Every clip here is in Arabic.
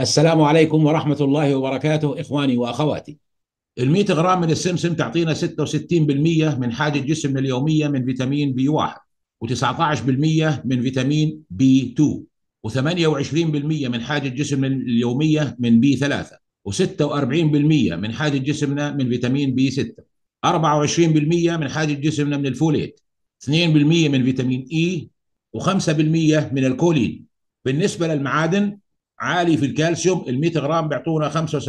السلام عليكم ورحمة الله وبركاته إخواني وأخواتي ال 100 غرام من السمسم تعطينا 66% من حاجة جسمنا اليومية من فيتامين بي 1 و19% من فيتامين بي 2 و28% من حاجة جسمنا اليومية من بي 3 و46% من حاجة جسمنا من فيتامين بي 6 24% من حاجة جسمنا من الفوليت 2% من فيتامين اي و5% من الكولين بالنسبة للمعادن عالي في الكالسيوم ال 100 غرام بيعطونا 75%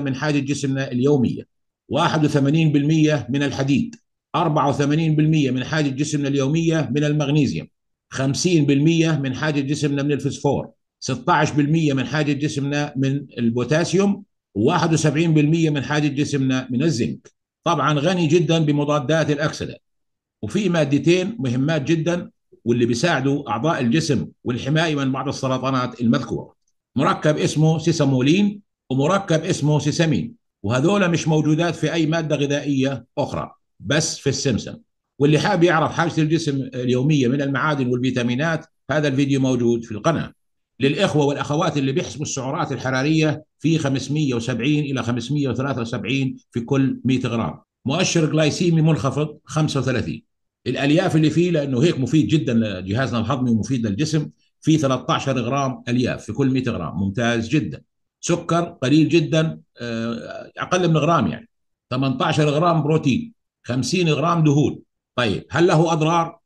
من حاجه جسمنا اليوميه 81% من الحديد 84% من حاجه جسمنا اليوميه من المغنيسيوم 50% من حاجه جسمنا من الفسفور 16% من حاجه جسمنا من البوتاسيوم و71% من حاجه جسمنا من الزنك طبعا غني جدا بمضادات الاكسده وفي مادتين مهمات جدا واللي بيساعدوا اعضاء الجسم والحمايه من بعض السرطانات المذكوره مركب اسمه سيسامولين ومركب اسمه سيسامين وهذول مش موجودات في اي ماده غذائيه اخرى بس في السمسم واللي حاب يعرف حاجه الجسم اليوميه من المعادن والفيتامينات هذا الفيديو موجود في القناه للاخوه والاخوات اللي بيحسبوا السعرات الحراريه في 570 الى 573 في كل 100 غرام مؤشر جلايسيمي منخفض 35 الالياف اللي فيه لانه هيك مفيد جدا لجهازنا الهضمي ومفيد للجسم في 13 غرام الياف في كل 100 غرام ممتاز جدا سكر قليل جدا آه، اقل من غرام يعني 18 غرام بروتين 50 غرام دهون طيب هل له اضرار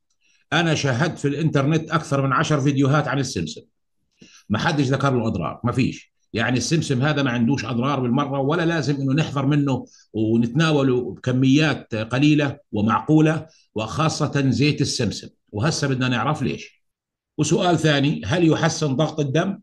انا شاهدت في الانترنت اكثر من 10 فيديوهات عن السمسم ما حدش ذكر له اضرار ما فيش يعني السمسم هذا ما عندوش اضرار بالمره ولا لازم انه نحذر منه ونتناوله بكميات قليله ومعقوله وخاصه زيت السمسم وهسه بدنا نعرف ليش وسؤال ثاني هل يحسن ضغط الدم؟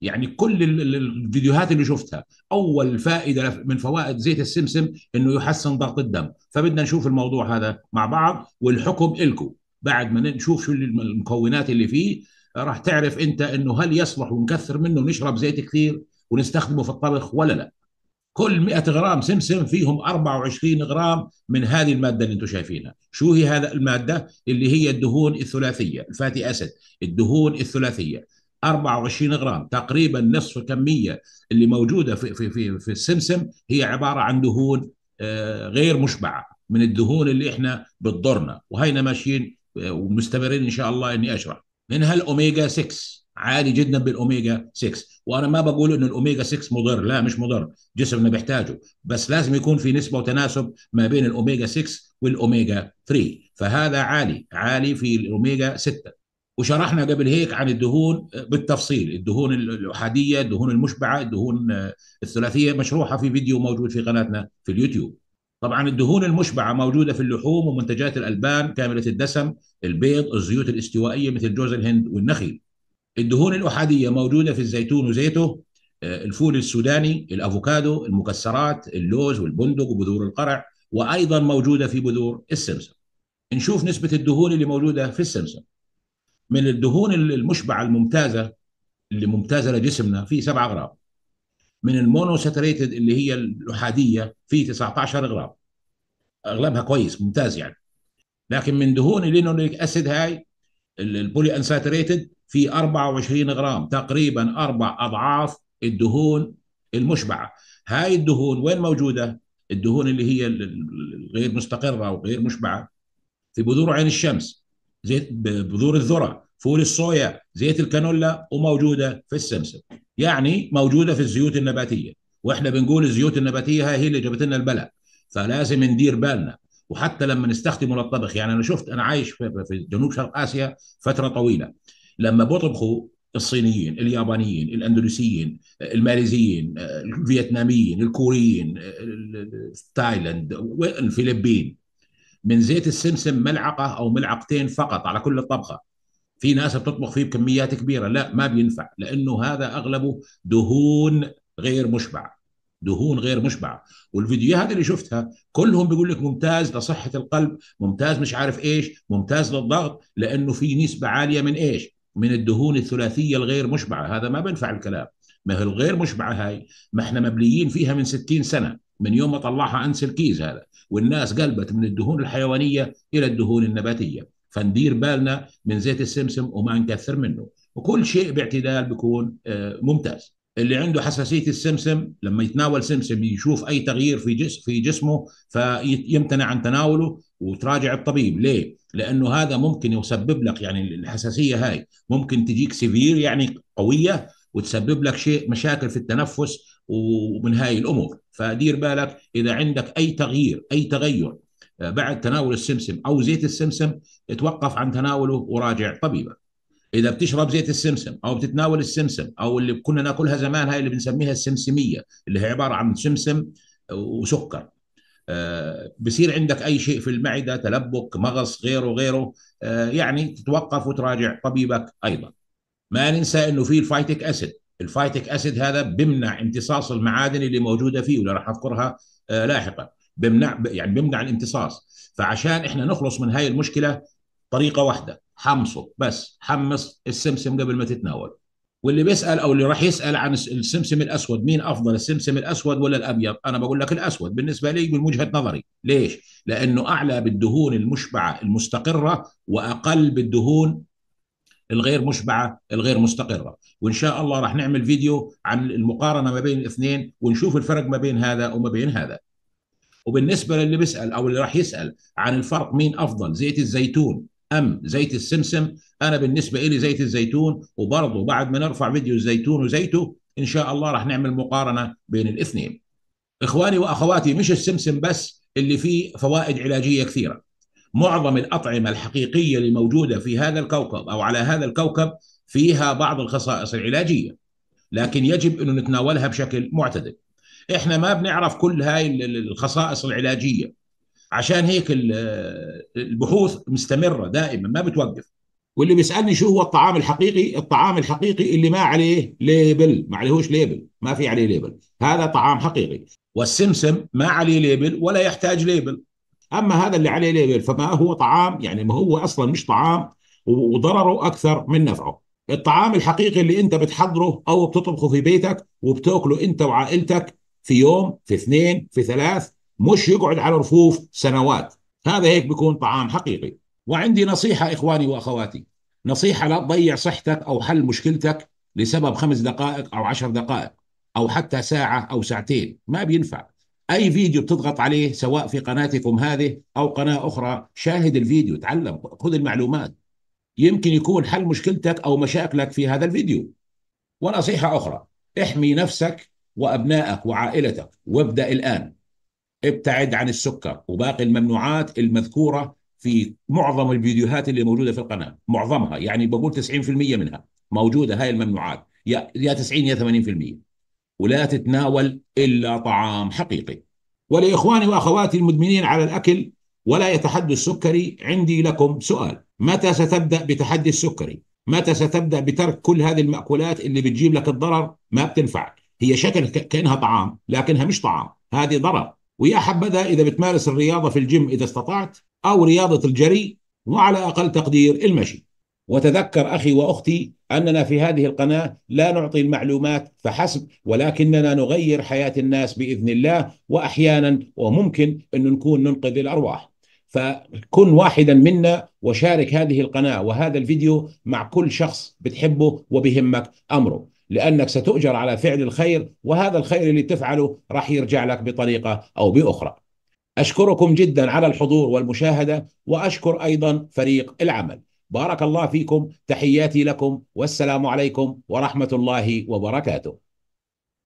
يعني كل الفيديوهات اللي شفتها اول فائده من فوائد زيت السمسم انه يحسن ضغط الدم فبدنا نشوف الموضوع هذا مع بعض والحكم إلكم بعد ما نشوف شو المكونات اللي فيه راح تعرف انت انه هل يصلح ونكثر منه ونشرب زيت كثير ونستخدمه في الطبخ ولا لا كل 100 غرام سمسم فيهم 24 غرام من هذه الماده اللي انتم شايفينها شو هي هذا الماده اللي هي الدهون الثلاثيه الفاتي اسيد الدهون الثلاثيه 24 غرام تقريبا نصف الكميه اللي موجوده في في في, في السمسم هي عباره عن دهون آه، غير مشبعه من الدهون اللي احنا بتضرنا وهينا ماشيين آه، ومستمرين ان شاء الله اني اشرح منها الاوميجا 6 عالي جدا بالاوميجا 6 وانا ما بقول انه الاوميجا 6 مضر لا مش مضر جسمنا بيحتاجه بس لازم يكون في نسبه وتناسب ما بين الاوميجا 6 والاوميجا 3 فهذا عالي عالي في الاوميجا 6 وشرحنا قبل هيك عن الدهون بالتفصيل الدهون الاحاديه الدهون المشبعه الدهون الثلاثيه مشروحه في فيديو موجود في قناتنا في اليوتيوب طبعا الدهون المشبعه موجوده في اللحوم ومنتجات الالبان كامله الدسم البيض الزيوت الاستوائيه مثل جوز الهند والنخيل الدهون الأحادية موجودة في الزيتون وزيته آه، الفول السوداني الأفوكادو المكسرات اللوز والبندق وبذور القرع وأيضا موجودة في بذور السمسم نشوف نسبة الدهون اللي موجودة في السمسم من الدهون المشبعة الممتازة اللي ممتازة لجسمنا في 7 غرام من المونوساتريتد اللي هي الأحادية في 19 غرام أغلبها كويس ممتاز يعني لكن من دهون اللينوليك أسيد هاي البولي أنساتريتد في 24 غرام تقريبا اربع اضعاف الدهون المشبعه هاي الدهون وين موجوده الدهون اللي هي غير مستقره وغير مشبعه في بذور عين الشمس زيت بذور الذره فول الصويا زيت الكانولا وموجوده في السمسم يعني موجوده في الزيوت النباتيه واحنا بنقول الزيوت النباتيه هي اللي جابت لنا البلاء فلازم ندير بالنا وحتى لما نستخدمه للطبخ يعني انا شفت انا عايش في جنوب شرق اسيا فتره طويله لما بطبخوا الصينيين اليابانيين الاندلسيين الماليزيين الفيتناميين الكوريين تايلاند الفلبين من زيت السمسم ملعقه او ملعقتين فقط على كل الطبخه في ناس بتطبخ فيه بكميات كبيره لا ما بينفع لانه هذا اغلبه دهون غير مشبع دهون غير مشبعه والفيديوهات اللي شفتها كلهم بيقول لك ممتاز لصحه القلب ممتاز مش عارف ايش ممتاز للضغط لانه في نسبه عاليه من ايش من الدهون الثلاثيه الغير مشبعه هذا ما بنفع الكلام ما هي الغير مشبعه هاي ما احنا مبليين فيها من 60 سنه من يوم ما طلعها أنس الكيز هذا والناس قلبت من الدهون الحيوانيه الى الدهون النباتيه فندير بالنا من زيت السمسم وما نكثر منه وكل شيء باعتدال بيكون آه، ممتاز اللي عنده حساسيه السمسم لما يتناول سمسم يشوف اي تغيير في جس في جسمه فيمتنع عن تناوله وتراجع الطبيب ليه؟ لانه هذا ممكن يسبب لك يعني الحساسيه هاي ممكن تجيك سيفير يعني قويه وتسبب لك شيء مشاكل في التنفس ومن هاي الامور فدير بالك اذا عندك اي تغيير اي تغير آه، بعد تناول السمسم او زيت السمسم اتوقف عن تناوله وراجع طبيبك اذا بتشرب زيت السمسم او بتتناول السمسم او اللي كنا ناكلها زمان هاي اللي بنسميها السمسميه اللي هي عباره عن سمسم وسكر آه، بصير عندك اي شيء في المعده تلبك مغص غيره غيره آه، يعني تتوقف وتراجع طبيبك ايضا ما ننسى انه في الفايتك اسيد الفايتك اسيد هذا بمنع امتصاص المعادن اللي موجوده فيه ولا راح اذكرها آه، لاحقا بمنع يعني بمنع الامتصاص فعشان احنا نخلص من هاي المشكله طريقه واحده حمصه بس حمص السمسم قبل ما تتناول واللي بيسال او اللي راح يسال عن السمسم الاسود مين افضل السمسم الاسود ولا الابيض انا بقول لك الاسود بالنسبه لي من وجهه نظري ليش لانه اعلى بالدهون المشبعه المستقره واقل بالدهون الغير مشبعه الغير مستقره وان شاء الله راح نعمل فيديو عن المقارنه ما بين الاثنين ونشوف الفرق ما بين هذا وما بين هذا وبالنسبه للي بيسال او اللي راح يسال عن الفرق مين افضل زيت الزيتون ام زيت السمسم انا بالنسبه لي زيت الزيتون وبرضه بعد ما نرفع فيديو الزيتون وزيته ان شاء الله راح نعمل مقارنه بين الاثنين اخواني واخواتي مش السمسم بس اللي فيه فوائد علاجيه كثيره معظم الاطعمه الحقيقيه اللي موجوده في هذا الكوكب او على هذا الكوكب فيها بعض الخصائص العلاجيه لكن يجب انه نتناولها بشكل معتدل احنا ما بنعرف كل هاي الخصائص العلاجيه عشان هيك البحوث مستمره دائما ما بتوقف واللي بيسالني شو هو الطعام الحقيقي الطعام الحقيقي اللي ما عليه ليبل ما عليهوش ليبل ما في عليه ليبل هذا طعام حقيقي والسمسم ما عليه ليبل ولا يحتاج ليبل اما هذا اللي عليه ليبل فما هو طعام يعني ما هو اصلا مش طعام وضرره اكثر من نفعه الطعام الحقيقي اللي انت بتحضره او بتطبخه في بيتك وبتاكله انت وعائلتك في يوم في اثنين في ثلاث مش يقعد على رفوف سنوات هذا هيك بيكون طعام حقيقي وعندي نصيحة إخواني وأخواتي نصيحة لا تضيع صحتك أو حل مشكلتك لسبب خمس دقائق أو عشر دقائق أو حتى ساعة أو ساعتين ما بينفع أي فيديو بتضغط عليه سواء في قناتكم هذه أو قناة أخرى شاهد الفيديو تعلم خذ المعلومات يمكن يكون حل مشكلتك أو مشاكلك في هذا الفيديو ونصيحة أخرى احمي نفسك وأبنائك وعائلتك وابدأ الآن ابتعد عن السكر وباقي الممنوعات المذكوره في معظم الفيديوهات اللي موجوده في القناه معظمها يعني بقول 90% منها موجوده هاي الممنوعات يا يا 90 يا 80% ولا تتناول الا طعام حقيقي ولاخواني واخواتي المدمنين على الاكل ولا يتحدى السكري عندي لكم سؤال متى ستبدا بتحدي السكري متى ستبدا بترك كل هذه الماكولات اللي بتجيب لك الضرر ما بتنفع هي شكل كانها طعام لكنها مش طعام هذه ضرر ويا حبذا اذا بتمارس الرياضه في الجيم اذا استطعت او رياضه الجري وعلى اقل تقدير المشي. وتذكر اخي واختي اننا في هذه القناه لا نعطي المعلومات فحسب ولكننا نغير حياه الناس باذن الله واحيانا وممكن ان نكون ننقذ الارواح. فكن واحدا منا وشارك هذه القناه وهذا الفيديو مع كل شخص بتحبه وبهمك امره. لأنك ستؤجر على فعل الخير وهذا الخير اللي تفعله راح يرجع لك بطريقة أو بأخرى أشكركم جدا على الحضور والمشاهدة وأشكر أيضا فريق العمل بارك الله فيكم تحياتي لكم والسلام عليكم ورحمة الله وبركاته